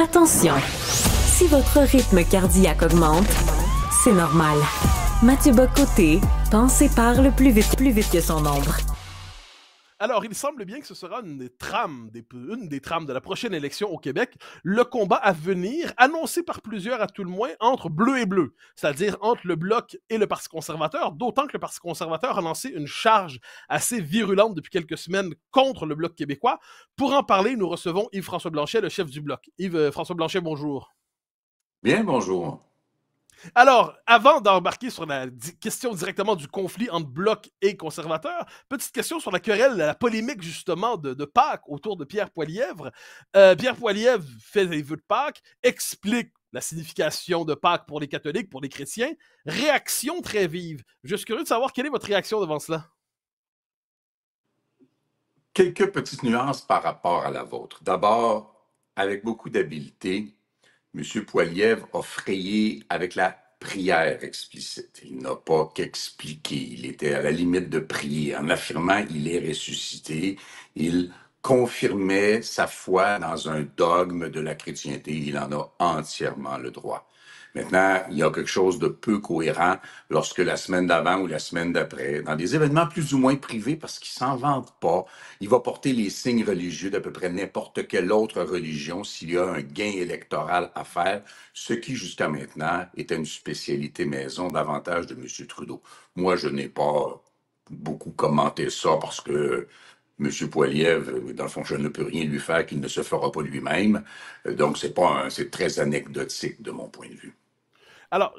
Attention, si votre rythme cardiaque augmente, c'est normal. Mathieu Bocoté pense et parle plus vite, plus vite que son ombre. Alors, il semble bien que ce sera une des trames, une des trames de la prochaine élection au Québec, le combat à venir, annoncé par plusieurs à tout le moins, entre bleu et bleu, c'est-à-dire entre le bloc et le Parti conservateur, d'autant que le Parti conservateur a lancé une charge assez virulente depuis quelques semaines contre le bloc québécois. Pour en parler, nous recevons Yves-François Blanchet, le chef du bloc. Yves-François euh, Blanchet, bonjour. Bien, bonjour. Alors, avant d'embarquer sur la question directement du conflit entre blocs et conservateurs, petite question sur la querelle, la polémique justement de, Pâques autour de Pierre Poilièvre. Euh, Pierre Poilièvre fait des vœux de Pâques, explique la signification de Pâques pour les catholiques, pour les chrétiens. Réaction très vive. Je suis curieux de savoir quelle est votre réaction devant cela. Quelques petites nuances par rapport à la vôtre. D'abord, avec beaucoup d'habileté, M. Poiliev a frayé avec la prière explicite. Il n'a pas qu'expliqué. Il était à la limite de prier. En affirmant il est ressuscité, il confirmait sa foi dans un dogme de la chrétienté. Il en a entièrement le droit. Maintenant, il y a quelque chose de peu cohérent lorsque la semaine d'avant ou la semaine d'après, dans des événements plus ou moins privés, parce qu'il s'en vante pas, il va porter les signes religieux d'à peu près n'importe quelle autre religion s'il y a un gain électoral à faire, ce qui jusqu'à maintenant était une spécialité maison davantage de M. Trudeau. Moi, je n'ai pas beaucoup commenté ça parce que M. Poiliev, dans le fond, je ne peux rien lui faire qu'il ne se fera pas lui-même. Donc, c'est pas c'est très anecdotique de mon point de vue. Alors,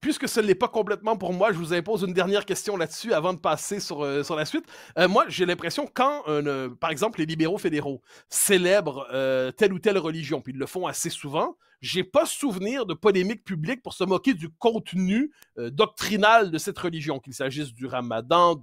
puisque ce n'est pas complètement pour moi, je vous impose une dernière question là-dessus avant de passer sur, euh, sur la suite. Euh, moi, j'ai l'impression quand, euh, par exemple, les libéraux fédéraux célèbrent telle ou telle religion, puis ils le font assez souvent, j'ai pas souvenir de polémique publique pour se moquer du contenu doctrinal de cette religion, qu'il s'agisse du ramadan,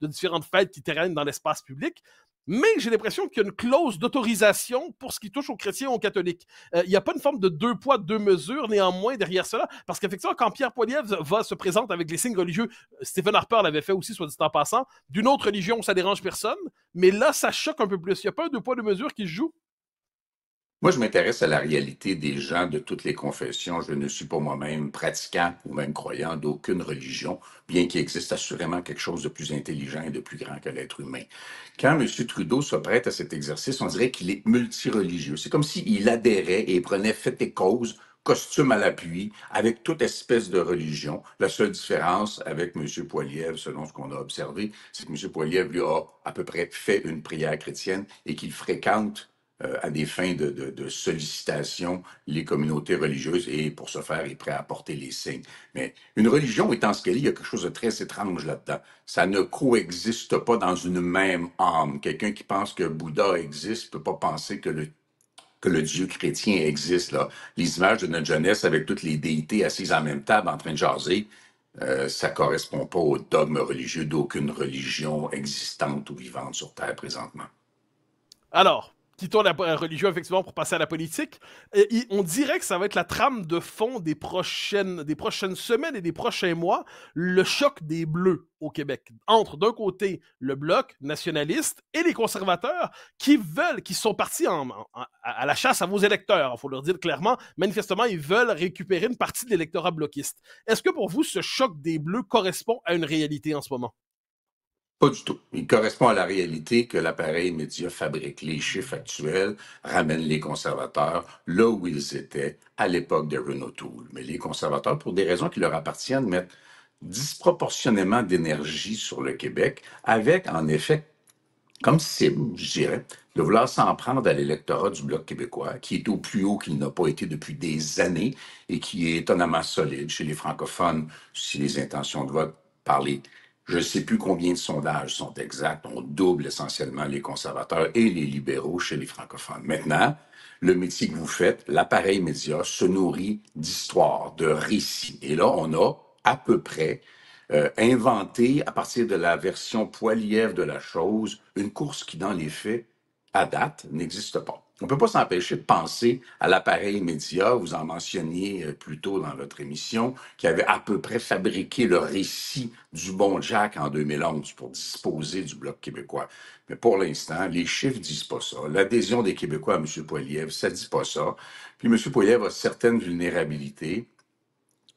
de différentes fêtes qui terrainent dans l'espace public mais j'ai l'impression qu'il y a une clause d'autorisation pour ce qui touche aux chrétiens et aux catholiques. Euh, il n'y a pas une forme de deux poids, deux mesures néanmoins derrière cela, parce qu'effectivement, quand Pierre Poilievre va se présenter avec les signes religieux, euh, Stephen Harper l'avait fait aussi, soit dit en passant, d'une autre religion, ça dérange personne, mais là, ça choque un peu plus. Il n'y a pas un deux poids, deux mesures qui se joue. Moi, je m'intéresse à la réalité des gens de toutes les confessions. Je ne suis pas moi-même pratiquant ou même croyant d'aucune religion, bien qu'il existe assurément quelque chose de plus intelligent et de plus grand que l'être humain. Quand M. Trudeau se prête à cet exercice, on dirait qu'il est multireligieux. C'est comme s'il adhérait et prenait fait et cause costume à l'appui, avec toute espèce de religion. La seule différence avec M. Poiliev, selon ce qu'on a observé, c'est que M. Poiliev, lui, a à peu près fait une prière chrétienne et qu'il fréquente euh, à des fins de, sollicitation les communautés religieuses et pour ce faire est prêt à apporter les signes. Mais une religion étant ce qu'elle est, il y a quelque chose de très étrange là-dedans. Ça ne coexiste pas dans une même âme. Quelqu'un qui pense que Bouddha existe ne peut pas penser que le que le Dieu chrétien existe. Là. Les images de notre jeunesse avec toutes les déités assises en même table en train de jaser, euh, ça ne correspond pas au dogme religieux d'aucune religion existante ou vivante sur Terre présentement. Alors, quittons la euh, religion effectivement pour passer à la politique, et, on dirait que ça va être la trame de fond des prochaines, des prochaines semaines et des prochains mois, le choc des Bleus au Québec. Entre d'un côté le bloc nationaliste et les conservateurs qui veulent, qui sont partis à la chasse à vos électeurs, il faut leur dire clairement, manifestement, ils veulent récupérer une partie de l'électorat bloquiste. Est-ce que pour vous, ce choc des Bleus correspond à une réalité en ce moment? Pas du tout. Il correspond à la réalité que l'appareil média fabrique. Les chiffres actuels ramène les conservateurs là où ils étaient à l'époque de Renault Tool. Mais les conservateurs, pour des raisons qui leur appartiennent, mettent disproportionnément d'énergie sur le Québec, avec en effet comme cible, je dirais, de vouloir s'en prendre à l'électorat du Bloc québécois, qui est au plus haut qu'il n'a pas été depuis des années et qui est étonnamment solide chez les francophones si les intentions de vote parlent je ne sais plus combien de sondages sont exacts, on double essentiellement les conservateurs et les libéraux chez les francophones. Maintenant, le métier que vous faites, l'appareil média, se nourrit d'histoires, de récits. Et là, on a à peu près euh, inventé, à partir de la version poilièvre de la chose, une course qui, dans les faits, à date, n'existe pas on peut pas s'empêcher de penser à l'appareil média, vous en mentionniez euh, plus tôt dans votre émission, qui avait à peu près fabriqué le récit du bon Jack en 2011 pour disposer du Bloc québécois. Mais pour l'instant, les chiffres disent pas ça. L'adhésion des Québécois à M. Poiliev, ça dit pas ça. Puis M. Poiliev a certaines vulnérabilités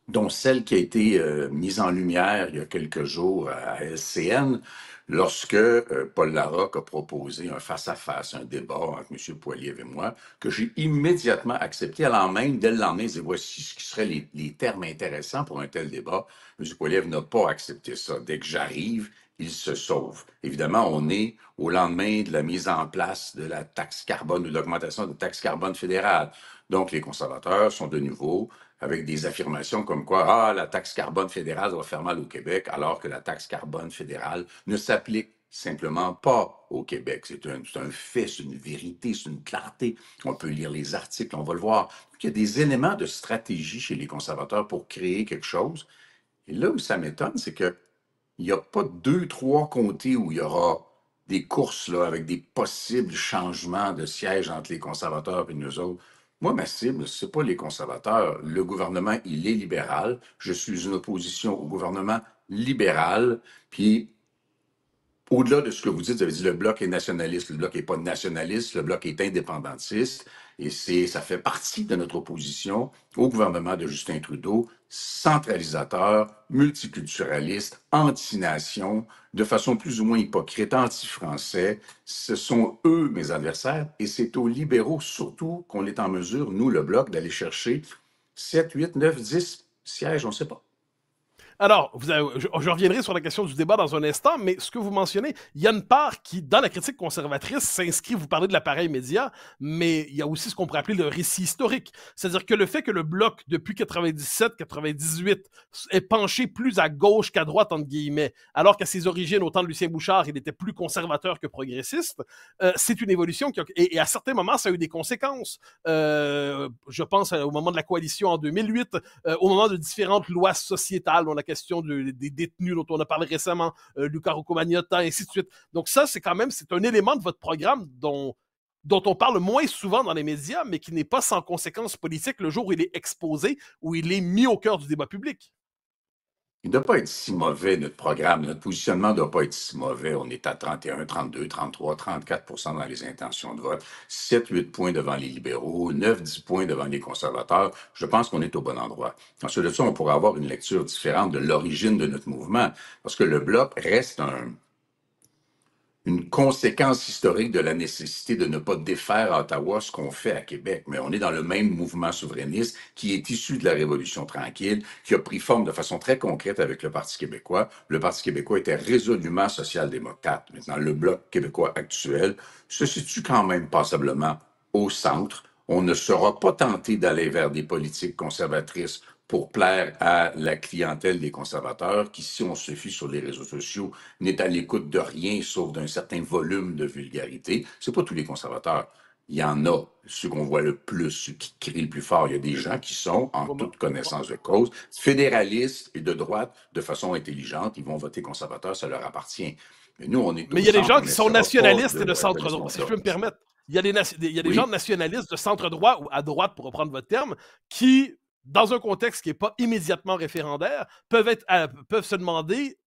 dont celle qui a été euh, mise en lumière il y a quelques jours à SCN, lorsque euh, Paul Larocque a proposé un face-à-face, un débat entre M. Poiliev et moi, que j'ai immédiatement accepté, alors même, dès le lendemain, je voici ce qui seraient les, termes intéressants pour un tel débat. M. Poiliev n'a pas accepté ça. Dès que j'arrive, il se sauve. Évidemment, on est au lendemain de la mise en place de la taxe carbone ou de l'augmentation de la taxe carbone fédérale. Donc, les conservateurs sont de nouveau avec des affirmations comme quoi ah, la taxe carbone fédérale va faire mal au Québec, alors que la taxe carbone fédérale ne s'applique simplement pas au Québec. C'est un, fait, c'est une vérité, c'est une clarté. On peut lire les articles, on va le voir. il y a des éléments de stratégie chez les conservateurs pour créer quelque chose. Et là où ça m'étonne, c'est qu'il n'y a pas deux, trois comtés où il y aura des courses là, avec des possibles changements de siège entre les conservateurs et nous autres. Moi, ma cible, ce pas les conservateurs. Le gouvernement, il est libéral. Je suis une opposition au gouvernement libéral. Puis au-delà de ce que vous dites, vous avez dit le bloc est nationaliste, le bloc n'est pas nationaliste, le bloc est indépendantiste, et c'est, ça fait partie de notre opposition au gouvernement de Justin Trudeau, centralisateur, multiculturaliste, anti-nation, de façon plus ou moins hypocrite, anti-français. Ce sont eux mes adversaires, et c'est aux libéraux surtout qu'on est en mesure, nous, le bloc, d'aller chercher 7, 8, 9, 10 sièges, on ne sait pas. Alors, vous je, reviendrai sur la question du débat dans un instant, mais ce que vous mentionnez, il y a une part qui, dans la critique conservatrice, s'inscrit, vous parlez de l'appareil média, mais il y a aussi ce qu'on pourrait appeler le récit historique. C'est-à-dire que le fait que le bloc, depuis 97-98, est penché plus à gauche qu'à droite, entre guillemets, alors qu'à ses origines, au temps de Lucien Bouchard, il était plus conservateur que progressiste, euh, c'est une évolution qui et, à certains moments, ça a eu des conséquences. Euh, je pense euh, au moment de la coalition en 2008, au moment de différentes lois sociétales, on a question des détenus dont on a parlé récemment, euh, Luca Rocco-Magnotta, ainsi de suite. Donc ça, c'est quand même, c'est un élément de votre programme dont, dont on parle moins souvent dans les médias, mais qui n'est pas sans conséquences politiques le jour où il est exposé, où il est mis au cœur du débat public il ne doit pas être si mauvais, notre programme. Notre positionnement ne doit pas être si mauvais. On est à 31, 32, 33, 34 dans les intentions de vote, 7, 8 points devant les libéraux, 9, 10 points devant les conservateurs. Je pense qu'on est au bon endroit. Ensuite de ça, on pourrait avoir une lecture différente de l'origine de notre mouvement, parce que le bloc reste un, une conséquence historique de la nécessité de ne pas défaire à Ottawa ce qu'on fait à Québec. Mais on est dans le même mouvement souverainiste qui est issu de la Révolution tranquille, qui a pris forme de façon très concrète avec le Parti québécois. Le Parti québécois était résolument social-démocrate. Maintenant, le Bloc québécois actuel se situe quand même passablement au centre. On ne sera pas tenté d'aller vers des politiques conservatrices pour plaire à la clientèle des conservateurs qui, si on se fie sur les réseaux sociaux, n'est à l'écoute de rien sauf d'un certain volume de vulgarité. C'est pas tous les conservateurs. Il y en a, ceux qu'on voit le plus, ceux qui crient le plus fort. Il y a des gens qui sont, en toute connaissance de cause, fédéralistes et de droite de façon intelligente. Ils vont voter conservateur, ça leur appartient. Mais nous, on est. Mais il y a des gens qui sont nationalistes et de centre-droit, si je peux me permettre. Il y a des, il y a des gens nationalistes de centre-droit ou à droite, pour reprendre votre terme, qui dans un contexte qui n'est pas immédiatement référendaire, euh, peuvent, se demander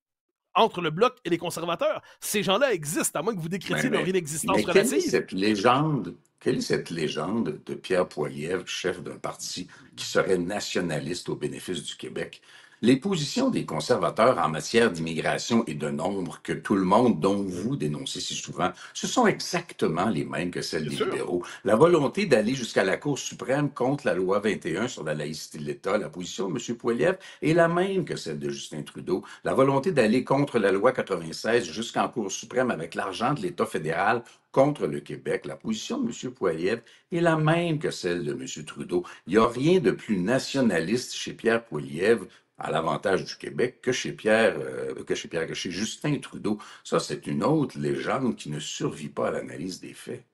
entre le bloc et les conservateurs. Ces gens-là existent, à moins que vous décrétiez leur inexistence mais Quelle est cette légende, quelle est cette légende de Pierre Poilievre, chef d'un parti qui serait nationaliste au bénéfice du Québec? Les positions des conservateurs en matière d'immigration et de nombre que tout le monde, dont vous dénoncez si souvent, ce sont exactement les mêmes que celles des libéraux. La volonté d'aller jusqu'à la Cour suprême contre la loi 21 sur la laïcité de l'État, la position de M. Poiliev est la même que celle de Justin Trudeau. La volonté d'aller contre la loi 96 jusqu'en Cour suprême avec l'argent de l'État fédéral contre le Québec. La position de M. Poiliev est la même que celle de M. Trudeau. Il n'y a rien de plus nationaliste chez Pierre Poiliev à l'avantage du Québec que chez Pierre, euh, que chez Pierre, que chez Justin Trudeau. Ça, c'est une autre légende qui ne survit pas à l'analyse des faits.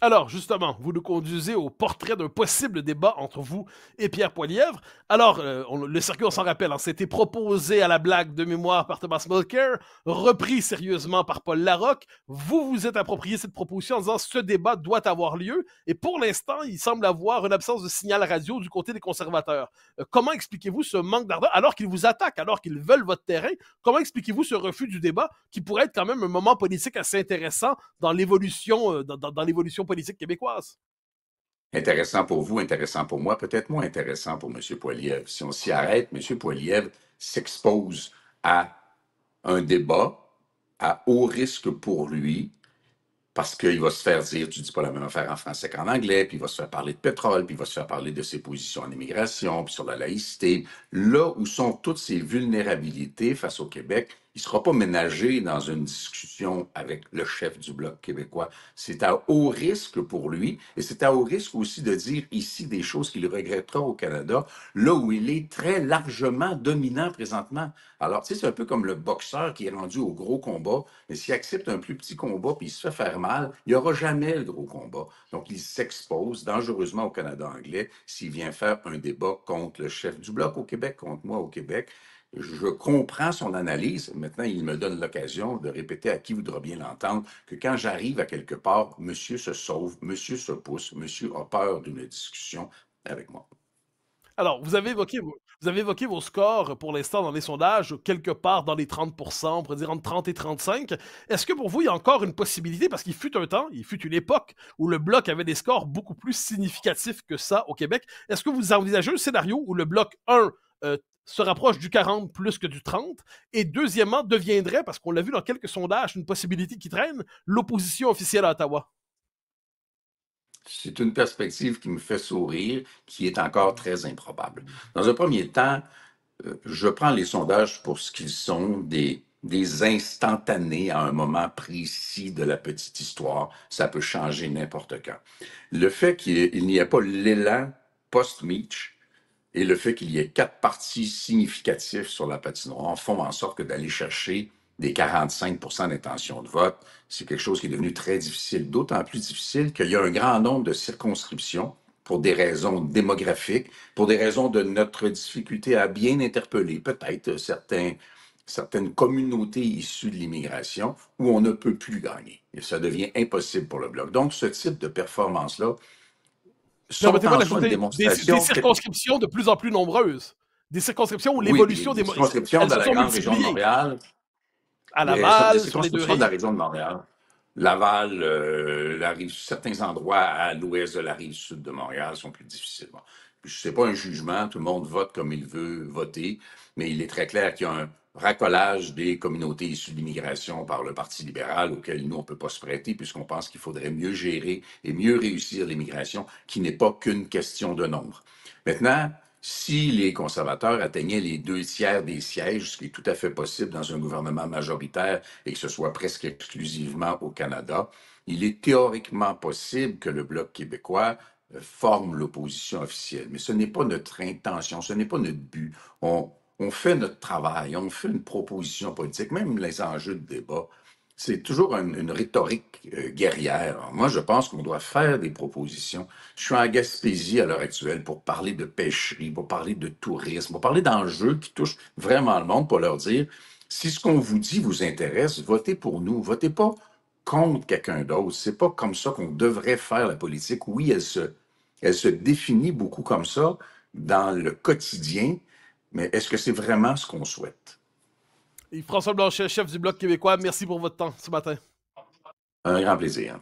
Alors, justement, vous nous conduisez au portrait d'un possible débat entre vous et Pierre Poilièvre. Alors, euh, le circuit, on s'en rappelle, hein, c'était proposé à la blague de mémoire par Thomas Mulcair, repris sérieusement par Paul Larocque. Vous vous êtes approprié cette proposition en disant ce débat doit avoir lieu. Et pour l'instant, il semble avoir une absence de signal radio du côté des conservateurs. Euh, comment expliquez-vous ce manque d'ardeur alors qu'ils vous attaquent, alors qu'ils veulent votre terrain? Comment expliquez-vous ce refus du débat qui pourrait être quand même un moment politique assez intéressant dans l'évolution, euh, dans, dans l'évolution politique québécoise. Intéressant pour vous, intéressant pour moi, peut-être moins intéressant pour M. Poiliev. Si on s'y arrête, M. Poiliev s'expose à un débat à haut risque pour lui parce qu'il va se faire dire tu dis pas la même affaire en français qu'en anglais, puis il va se faire parler de pétrole, puis il va se faire parler de ses positions en immigration, puis sur la laïcité. Là où sont toutes ces vulnérabilités face au Québec, il ne sera pas ménagé dans une discussion avec le chef du Bloc québécois. C'est à haut risque pour lui et c'est à haut risque aussi de dire ici des choses qu'il regrettera au Canada, là où il est très largement dominant présentement. Alors, tu sais, c'est un peu comme le boxeur qui est rendu au gros combat, mais s'il accepte un plus petit combat puis il se fait faire mal, il n'y aura jamais le gros combat. Donc, il s'expose dangereusement au Canada anglais s'il vient faire un débat contre le chef du Bloc au Québec, contre moi au Québec je comprends son analyse. Maintenant, il me donne l'occasion de répéter à qui voudra bien l'entendre que quand j'arrive à quelque part, monsieur se sauve, monsieur se pousse, monsieur a peur d'une discussion avec moi. Alors, vous avez évoqué, vous avez évoqué vos scores pour l'instant dans les sondages, quelque part dans les 30 on pourrait dire entre 30 et 35. Est-ce que pour vous, il y a encore une possibilité, parce qu'il fut un temps, il fut une époque où le Bloc avait des scores beaucoup plus significatifs que ça au Québec. Est-ce que vous envisagez le scénario où le Bloc 1 se rapproche du 40 plus que du 30, et deuxièmement, deviendrait, parce qu'on l'a vu dans quelques sondages, une possibilité qui traîne, l'opposition officielle à Ottawa. C'est une perspective qui me fait sourire, qui est encore très improbable. Dans un premier temps, euh, je prends les sondages pour ce qu'ils sont, des, des instantanés à un moment précis de la petite histoire. Ça peut changer n'importe quand. Le fait qu'il n'y ait pas l'élan post-Meach, et le fait qu'il y ait quatre partis significatifs sur la patinoire font en sorte que d'aller chercher des 45 d'intention de vote, c'est quelque chose qui est devenu très difficile, d'autant plus difficile qu'il y a un grand nombre de circonscriptions pour des raisons démographiques, pour des raisons de notre difficulté à bien interpeller peut-être certaines communautés issues de l'immigration où on ne peut plus gagner. Et ça devient impossible pour le Bloc. Donc, ce type de performance-là, des, circonscriptions de plus en plus nombreuses. Des circonscriptions où l'évolution des, circonscriptions de la grande région de Montréal. À Laval, les, circonscriptions de la région de Montréal. Laval, euh, la rive, certains endroits à l'ouest de la rive sud de Montréal sont plus difficiles. Je Ce n'est pas un jugement, tout le monde vote comme il veut voter, mais il est très clair qu'il y a un, racolage des communautés issues d'immigration par le Parti libéral auquel nous, on ne peut pas se prêter puisqu'on pense qu'il faudrait mieux gérer et mieux réussir l'immigration qui n'est pas qu'une question de nombre. Maintenant, si les conservateurs atteignaient les deux tiers des sièges, ce qui est tout à fait possible dans un gouvernement majoritaire et que ce soit presque exclusivement au Canada, il est théoriquement possible que le Bloc québécois euh, forme l'opposition officielle. Mais ce n'est pas notre intention, ce n'est pas notre but. On, on fait notre travail, on fait une proposition politique, même les enjeux de débat. C'est toujours une, rhétorique euh, guerrière. moi, je pense qu'on doit faire des propositions. Je suis en Gaspésie à l'heure actuelle pour parler de pêcherie, pour parler de tourisme, pour parler d'enjeux qui touchent vraiment le monde, pour leur dire, si ce qu'on vous dit vous intéresse, votez pour nous, votez pas contre quelqu'un d'autre. C'est pas comme ça qu'on devrait faire la politique. Oui, elle se, elle se définit beaucoup comme ça dans le quotidien, mais est-ce que c'est vraiment ce qu'on souhaite? François Blanchet, chef du Bloc québécois, merci pour votre temps ce matin. Un grand plaisir.